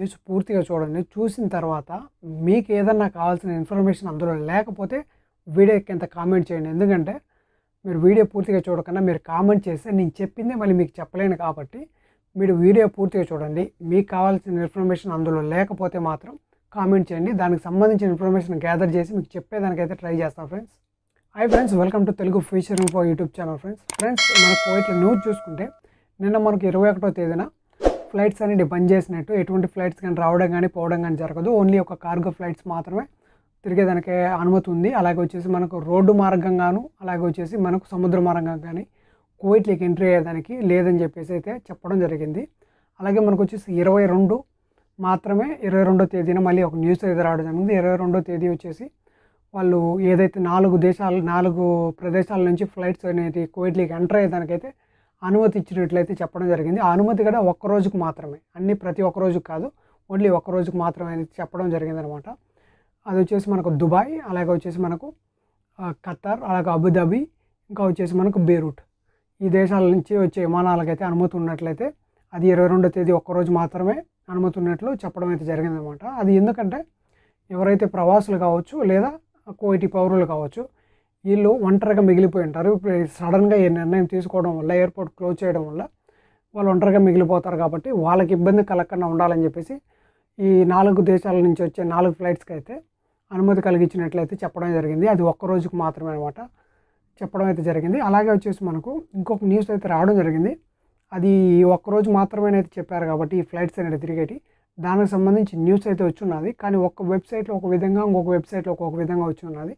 news పూర్తిగా చూడండి చూసిన తర్వాత మీకు ఏదన్నా కావాల్సిన ఇన్ఫర్మేషన్ అందులో లేకపోతే వీడియోకి కింద కామెంట్ చేయండి ఎందుకంటే మీరు వీడియో పూర్తిగా చూడకుండా మీరు కామెంట్ చేస్తే నేను చెప్పిందే మళ్ళీ మీకు చెప్పలేను కాబట్టి మీరు వీడియో పూర్తిగా చూడండి మీకు కావాల్సిన ఇన్ఫర్మేషన్ అందులో లేకపోతే మాత్రం కామెంట్ చేయండి దానికి సంబంధించిన ఇన్ఫర్మేషన్ గ్యాదర్ చేసి మీకు చెప్పేదానికైతే ట్రై చేస్తాను friends hi friends welcome to Telugu future info YouTube channel friends friends మన పోయిట్లో న్యూస్ చూసుకుంటే నిన్న మనకు ఇరవై ఒకటో తేదీన ఫ్లైట్స్ అనేది బంద్ చేసినట్టు ఎటువంటి ఫ్లైట్స్ కానీ రావడం కానీ పోవడం కానీ జరగదు ఓన్లీ ఒక కార్గో ఫ్లైట్స్ మాత్రమే తిరిగేదానికి అనుమతి ఉంది అలాగే వచ్చేసి మనకు రోడ్డు మార్గంగాను అలాగే వచ్చేసి మనకు సముద్ర మార్గం కానీ కోవిట్లోకి ఎంట్రీ అయ్యేదానికి లేదని చెప్పేసి అయితే చెప్పడం జరిగింది అలాగే మనకు వచ్చేసి ఇరవై రెండు మాత్రమే ఇరవై రెండో తేదీన మళ్ళీ ఒక న్యూస్ అయితే రావడం జరిగింది ఇరవై రెండో తేదీ వచ్చేసి వాళ్ళు ఏదైతే నాలుగు దేశాలు నాలుగు ప్రదేశాల నుంచి ఫ్లైట్స్ అనేది కువైట్లోకి ఎంటర్ అయ్యేదానికైతే అనుమతి ఇచ్చినట్లయితే చెప్పడం జరిగింది ఆ అనుమతి కూడా ఒక్క రోజుకు మాత్రమే అన్ని ప్రతి ఒక్క రోజుకు కాదు ఓన్లీ ఒక్క రోజుకు మాత్రమే అని చెప్పడం జరిగింది అనమాట అది వచ్చేసి మనకు దుబాయ్ అలాగే వచ్చేసి మనకు ఖతార్ అలాగే అబుదాబి ఇంకా వచ్చేసి మనకు బేరూట్ ఈ దేశాల నుంచి వచ్చే విమానాలకైతే అనుమతి ఉన్నట్లయితే అది ఇరవై రెండో తేదీ ఒక్కరోజు మాత్రమే అనుమతి ఉన్నట్లు చెప్పడం అయితే జరిగిందనమాట అది ఎందుకంటే ఎవరైతే ప్రవాసులు కావచ్చు లేదా కోటి పౌరులు కావచ్చు వీళ్ళు ఒంటరిగా మిగిలిపోయి ఉంటారు సడన్గా ఈ నిర్ణయం తీసుకోవడం వల్ల ఎయిర్పోర్ట్ క్లోజ్ చేయడం వల్ల వాళ్ళు ఒంటరిగా మిగిలిపోతారు కాబట్టి వాళ్ళకి ఇబ్బంది కలగకుండా ఉండాలని చెప్పేసి ఈ నాలుగు దేశాల నుంచి వచ్చే నాలుగు ఫ్లైట్స్కి అయితే అనుమతి కలిగించినట్లయితే చెప్పడం జరిగింది అది ఒక్క రోజుకు మాత్రమే అనమాట చెప్పడం అయితే జరిగింది అలాగే వచ్చేసి మనకు ఇంకొక న్యూస్ అయితే రావడం జరిగింది అది ఒక్కరోజు మాత్రమేనైతే చెప్పారు కాబట్టి ఈ ఫ్లైట్స్ అనేది తిరిగేటి దానికి సంబంధించి న్యూస్ అయితే వచ్చి ఉన్నది కానీ ఒక్క వెబ్సైట్లో ఒక విధంగా ఇంకొక వెబ్సైట్లో ఒక్కొక్క విధంగా వచ్చి ఉన్నది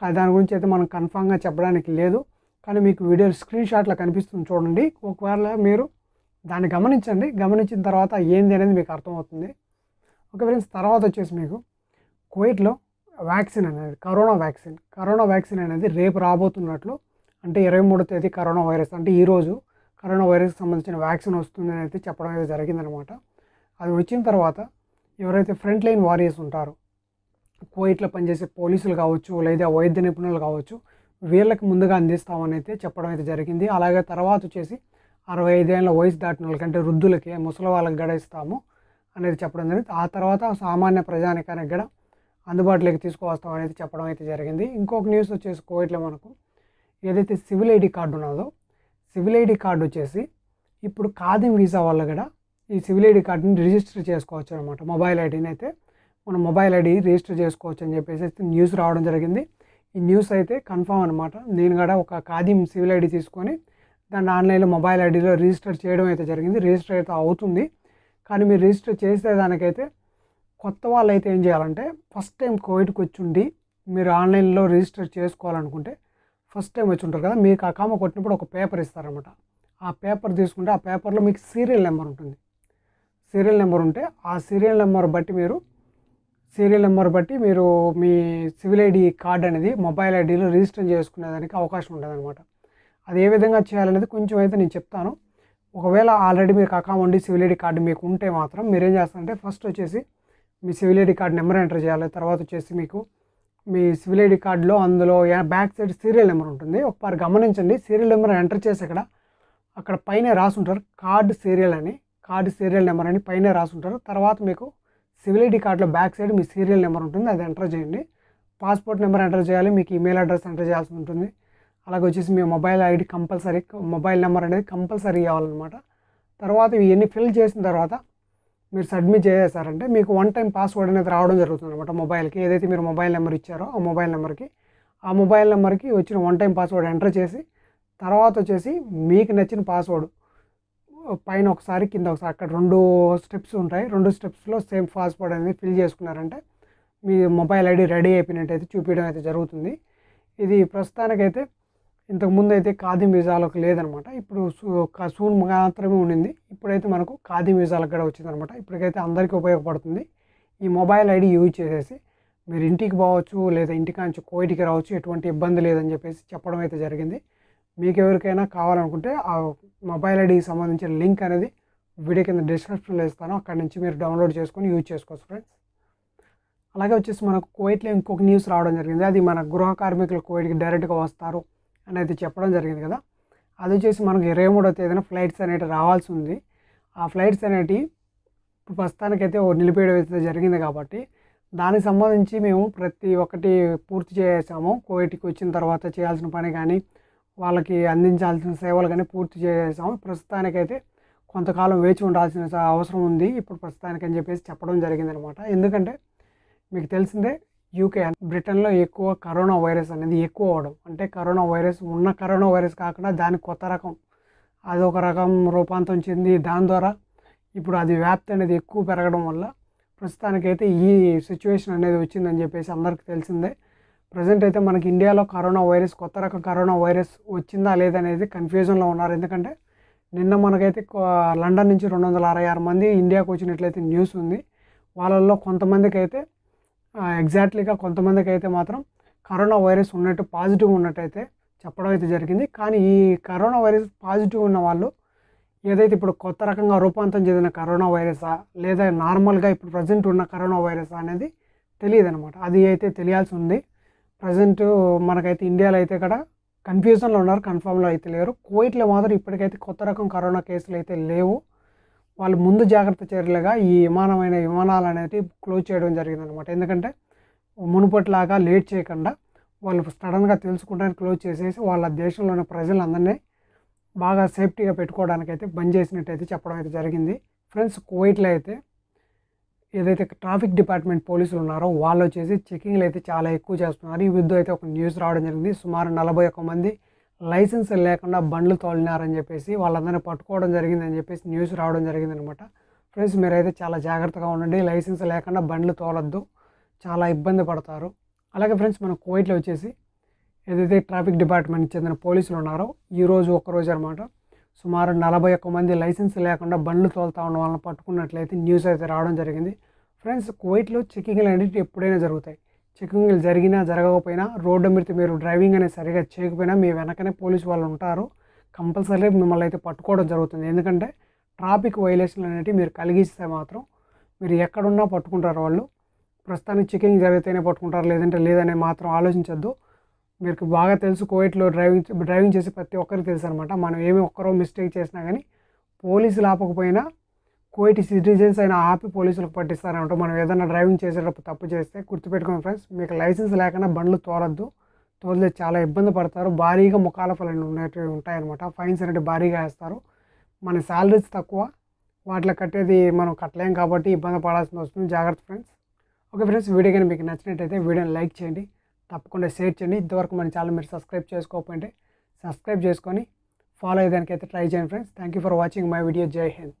కానీ దాని గురించి అయితే మనం కన్ఫామ్గా చెప్పడానికి లేదు కానీ మీకు వీడియో స్క్రీన్ షాట్లో కనిపిస్తుంది చూడండి ఒకవేళ మీరు దాన్ని గమనించండి గమనించిన తర్వాత ఏంది అనేది మీకు అర్థమవుతుంది ఒక ఫ్రెండ్స్ తర్వాత వచ్చేసి మీకు కోవిడ్లో వ్యాక్సిన్ అనేది కరోనా వ్యాక్సిన్ కరోనా వ్యాక్సిన్ అనేది రేపు రాబోతున్నట్లు అంటే ఇరవై మూడో తేదీ కరోనా వైరస్ అంటే ఈరోజు కరోనా వైరస్కి సంబంధించిన వ్యాక్సిన్ అని అయితే చెప్పడం అయితే జరిగిందనమాట అది వచ్చిన తర్వాత ఎవరైతే ఫ్రంట్ లైన్ వారియర్స్ ఉంటారో కోయిట్లో పనిచేసే పోలీసులు కావచ్చు లేదా వైద్య నిపుణులు కావచ్చు వీళ్ళకి ముందుగా అందిస్తామని అయితే చెప్పడం అయితే జరిగింది అలాగే తర్వాత వచ్చేసి అరవై ఐదేళ్ళ వయసు దాటిన వాళ్ళకంటే వృద్ధులకి ముసలి వాళ్ళకి కూడా ఇస్తాము అనేది చెప్పడం జరిగింది ఆ తర్వాత సామాన్య ప్రజానికానికి కూడా అందుబాటులోకి తీసుకువస్తాం అనేది చెప్పడం అయితే జరిగింది ఇంకొక న్యూస్ వచ్చేసి కోవిడ్లో మనకు ఏదైతే సివిల్ ఐడి కార్డు ఉన్నదో సివిల్ ఐడి కార్డు వచ్చేసి ఇప్పుడు కాదిం వీసా వాళ్ళు కూడా ఈ సివిల్ ఐడి కార్డుని రిజిస్టర్ చేసుకోవచ్చు అనమాట మొబైల్ ఐడిని అయితే మన మొబైల్ ఐడి రిజిస్టర్ చేసుకోవచ్చు అని చెప్పేసి న్యూస్ రావడం జరిగింది ఈ న్యూస్ అయితే కన్ఫామ్ అనమాట నేను కూడా ఒక ఖాదీం సివిల్ ఐడి తీసుకొని దాన్ని ఆన్లైన్లో మొబైల్ ఐడిలో రిజిస్టర్ చేయడం అయితే జరిగింది రిజిస్టర్ అయితే అవుతుంది కానీ మీరు రిజిస్టర్ చేసేదానికైతే కొత్త వాళ్ళు అయితే ఏం చేయాలంటే ఫస్ట్ టైం కోవిడ్కి వచ్చి ఉండి మీరు ఆన్లైన్లో రిజిస్టర్ చేసుకోవాలనుకుంటే ఫస్ట్ టైం వచ్చి ఉంటారు కదా మీకు ఆ కామ కొట్టినప్పుడు ఒక పేపర్ ఇస్తారనమాట ఆ పేపర్ తీసుకుంటే ఆ పేపర్లో మీకు సీరియల్ నెంబర్ ఉంటుంది సీరియల్ నెంబర్ ఉంటే ఆ సీరియల్ నెంబర్ బట్టి మీరు సీరియల్ నెంబర్ బట్టి మీరు మీ సివిల్ ఐడి కార్డ్ అనేది మొబైల్ ఐడిలో రిజిస్టర్ చేసుకునేదానికి అవకాశం ఉంటుంది అనమాట అది ఏ విధంగా చేయాలనేది కొంచెం అయితే నేను చెప్తాను ఒకవేళ ఆల్రెడీ మీకు ఉండి సివిల్ ఐడి కార్డు మీకు ఉంటే మాత్రం మీరేం చేస్తారంటే ఫస్ట్ వచ్చేసి మీ civil ID card number enter చేయాలి తర్వాత వచ్చేసి మీకు మీ సివిల్ ఐడి కార్డులో అందులో బ్యాక్ సైడ్ సీరియల్ నెంబర్ ఉంటుంది ఒకసారి గమనించండి సీరియల్ నెంబర్ ఎంటర్ చేసి అక్కడ అక్కడ పైన రాసుంటారు కార్డు సీరియల్ అని కార్డు సీరియల్ నెంబర్ అని పైన రాసుంటారు తర్వాత మీకు సివిల్ ఐడి కార్డులో బ్యాక్ సైడ్ మీ సీరియల్ నెంబర్ ఉంటుంది అది ఎంటర్ చేయండి పాస్పోర్ట్ నెంబర్ ఎంటర్ చేయాలి మీకు ఈమెయిల్ అడ్రస్ ఎంటర్ చేయాల్సి ఉంటుంది అలాగే వచ్చేసి మీ mobile ID compulsory mobile number అనేది కంపల్సరీ ఇవ్వాలన్నమాట తర్వాత ఇవన్నీ ఫిల్ చేసిన తర్వాత మీరు సబ్మిట్ చేసేసారంటే మీకు వన్ టైం పాస్వర్డ్ అనేది రావడం జరుగుతుంది అనమాట మొబైల్కి ఏదైతే మీరు మొబైల్ నెంబర్ ఇచ్చారో ఆ మొబైల్ నెంబర్కి ఆ మొబైల్ నెంబర్కి వచ్చిన వన్ టైం పాస్వర్డ్ ఎంటర్ చేసి తర్వాత వచ్చేసి మీకు నచ్చిన పాస్వర్డ్ పైన ఒకసారి కింద ఒకసారి అక్కడ రెండు స్టెప్స్ ఉంటాయి రెండు స్టెప్స్లో సేమ్ పాస్వర్డ్ అనేది ఫిల్ చేసుకున్నారంటే మీ మొబైల్ ఐడి రెడీ అయిపోయినట్టయితే చూపించడం అయితే జరుగుతుంది ఇది ప్రస్తుతానికైతే ఇంతకుముందు అయితే ఖాదీ విజాలకు లేదనమాట ఇప్పుడు సూన్ మాత్రమే ఉండింది ఇప్పుడైతే మనకు ఖాదీ విజాలకు కూడా వచ్చిందనమాట ఇప్పటికైతే అందరికీ ఉపయోగపడుతుంది ఈ మొబైల్ ఐడి యూజ్ చేసేసి మీరు ఇంటికి పోవచ్చు లేదా ఇంటికాంచి కోయిటికి రావచ్చు ఎటువంటి ఇబ్బంది లేదని చెప్పేసి చెప్పడం అయితే జరిగింది మీకు ఎవరికైనా కావాలనుకుంటే ఆ మొబైల్ ఐడికి సంబంధించిన లింక్ అనేది వీడియో కింద డిస్క్రిప్షన్లో ఇస్తాను అక్కడ నుంచి మీరు డౌన్లోడ్ చేసుకొని యూజ్ చేసుకోవచ్చు ఫ్రెండ్స్ అలాగే వచ్చేసి మనకు కువైట్లో ఇంకొక న్యూస్ రావడం జరిగింది అది మన గృహ కార్మికులు కోవిడ్కి డైరెక్ట్గా వస్తారు అనేది చెప్పడం జరిగింది కదా అది వచ్చేసి మనకు ఇరవై మూడో తేదీన ఫ్లైట్స్ అనేటివి రావాల్సి ఉంది ఆ ఫ్లైట్స్ అనేటివి ప్రస్తుతానికైతే నిలిపేయడం అయితే జరిగింది కాబట్టి దానికి సంబంధించి మేము ప్రతి ఒక్కటి పూర్తి చేసాము కోవిడ్కి వచ్చిన తర్వాత చేయాల్సిన పని కానీ వాళ్ళకి అందించాల్సిన సేవలు కానీ పూర్తి చేసాం ప్రస్తుతానికైతే కొంతకాలం వేచి ఉండాల్సిన అవసరం ఉంది ఇప్పుడు ప్రస్తుతానికి అని చెప్పేసి చెప్పడం జరిగిందనమాట ఎందుకంటే మీకు తెలిసిందే యూకే బ్రిటన్లో ఎక్కువ కరోనా వైరస్ అనేది ఎక్కువ అవడం అంటే కరోనా వైరస్ ఉన్న కరోనా వైరస్ కాకుండా దాని కొత్త రకం అది ఒక రకం రూపాంతరం చెంది దాని ద్వారా ఇప్పుడు అది వ్యాప్తి అనేది ఎక్కువ పెరగడం వల్ల ప్రస్తుతానికైతే ఈ సిచ్యువేషన్ అనేది వచ్చిందని చెప్పేసి అందరికీ తెలిసిందే ప్రజెంట్ అయితే మనకి ఇండియాలో కరోనా వైరస్ కొత్త రకం కరోనా వైరస్ వచ్చిందా లేదనేది కన్ఫ్యూజన్లో ఉన్నారు ఎందుకంటే నిన్న మనకైతే లండన్ నుంచి రెండు వందల అరవై ఆరు మంది ఇండియాకు వచ్చినట్లయితే న్యూస్ ఉంది వాళ్ళల్లో కొంతమందికి అయితే ఎగ్జాక్ట్లీగా కొంతమందికి అయితే మాత్రం కరోనా వైరస్ ఉన్నట్టు పాజిటివ్ ఉన్నట్టయితే చెప్పడం అయితే జరిగింది కానీ ఈ కరోనా వైరస్ పాజిటివ్ ఉన్న వాళ్ళు ఏదైతే ఇప్పుడు కొత్త రకంగా రూపాంతరం చెందిన కరోనా వైరసా లేదా నార్మల్గా ఇప్పుడు ప్రజెంట్ ఉన్న కరోనా వైరసా అనేది తెలియదు అనమాట అది అయితే తెలియాల్సి ఉంది ప్రజెంట్ మనకైతే ఇండియాలో అయితే ఇక్కడ కన్ఫ్యూజన్లో ఉన్నారు కన్ఫామ్లో అయితే లేరు కోవిట్లో మాత్రం ఇప్పటికైతే కొత్త రకం కరోనా కేసులు అయితే లేవు వాళ్ళు ముందు జాగ్రత్త చర్యలుగా ఈ విమానమైన విమానాలు అనేది క్లోజ్ చేయడం జరిగిందనమాట ఎందుకంటే మునుపటిలాగా లేట్ చేయకుండా వాళ్ళు సడన్గా తెలుసుకుంటానికి క్లోజ్ చేసేసి వాళ్ళ దేశంలోని ప్రజలందరినీ బాగా సేఫ్టీగా పెట్టుకోవడానికి అయితే బంద్ చేసినట్టయితే చెప్పడం అయితే జరిగింది ఫ్రెండ్స్ కువైట్లో అయితే ఏదైతే ట్రాఫిక్ డిపార్ట్మెంట్ పోలీసులు ఉన్నారో వాళ్ళు వచ్చేసి చెకింగ్లు అయితే చాలా ఎక్కువ చేస్తున్నారు ఈ విద్దు అయితే ఒక న్యూస్ రావడం జరిగింది సుమారు నలభై ఒక్క మంది లైసెన్స్ లేకుండా బండ్లు తోలినారని చెప్పేసి వాళ్ళందరినీ పట్టుకోవడం జరిగిందని చెప్పేసి న్యూస్ రావడం జరిగిందనమాట ఫ్రెండ్స్ మీరైతే చాలా జాగ్రత్తగా ఉండండి లైసెన్స్ లేకుండా బండ్లు తోలొద్దు చాలా ఇబ్బంది పడతారు అలాగే ఫ్రెండ్స్ మన కోయిట్లో వచ్చేసి ఏదైతే ట్రాఫిక్ డిపార్ట్మెంట్కి చెందిన పోలీసులు ఉన్నారో ఈరోజు ఒకరోజు అనమాట సుమారు నలభై ఒక్క మంది లైసెన్స్ లేకుండా బండ్లు తోలుతా ఉన్న వాళ్ళని పట్టుకున్నట్లయితే న్యూస్ అయితే రావడం జరిగింది ఫ్రెండ్స్ కువైట్లో చెకింగ్లు అనేవి ఎప్పుడైనా జరుగుతాయి చెక్కింగ్లు జరిగినా జరగకపోయినా రోడ్డు మీద మీరు డ్రైవింగ్ అనేది సరిగా చేయకపోయినా మీ వెనకనే పోలీసు వాళ్ళు ఉంటారు కంపల్సరీ మిమ్మల్ని అయితే పట్టుకోవడం జరుగుతుంది ఎందుకంటే ట్రాఫిక్ వైలేషన్లు అనేవి మీరు కలిగిస్తే మాత్రం మీరు ఎక్కడున్నా పట్టుకుంటారు వాళ్ళు ప్రస్తుతానికి చెకింగ్ జరిగితేనే పట్టుకుంటారు లేదంటే లేదనే మాత్రం ఆలోచించద్దు మీరు బాగా తెలుసు కోవిట్లో డ్రైవింగ్ డ్రైవింగ్ చేసే ప్రతి ఒక్కరికి తెలుసు అనమాట మనం ఏమి ఒక్కరో మిస్టేక్ చేసినా కానీ పోలీసులు ఆపకపోయినా కోయిట్ సిటిజన్స్ అయినా ఆపి పోలీసులకు పట్టిస్తారనమాట మనం ఏదైనా డ్రైవింగ్ చేసేటప్పుడు తప్పు చేస్తే గుర్తుపెట్టుకోండి ఫ్రెండ్స్ మీకు లైసెన్స్ లేకుండా బండ్లు తోలద్దు తోలితే చాలా ఇబ్బంది పడతారు భారీగా ఫలం ఉన్నట్టు ఉంటాయన్నమాట ఫైన్స్ అనేవి భారీగా వేస్తారు మన శాలరీస్ తక్కువ వాటిలో కట్టేది మనం కట్టలేం కాబట్టి ఇబ్బంది పడాల్సిన వస్తుంది జాగ్రత్త ఫ్రెండ్స్ ఓకే ఫ్రెండ్స్ వీడియో కానీ మీకు నచ్చినట్టయితే వీడియోని లైక్ చేయండి తప్పకుండా షేర్ చేయండి ఇంతవరకు మన ఛానల్ మీరు సబ్స్క్రైబ్ చేసుకోకపోయింటే సబ్స్క్రైబ్ చేసుకొని ఫాలో అయ్యేదానికైతే ట్రై చేయండి friends thank you for watching my video Jai Hind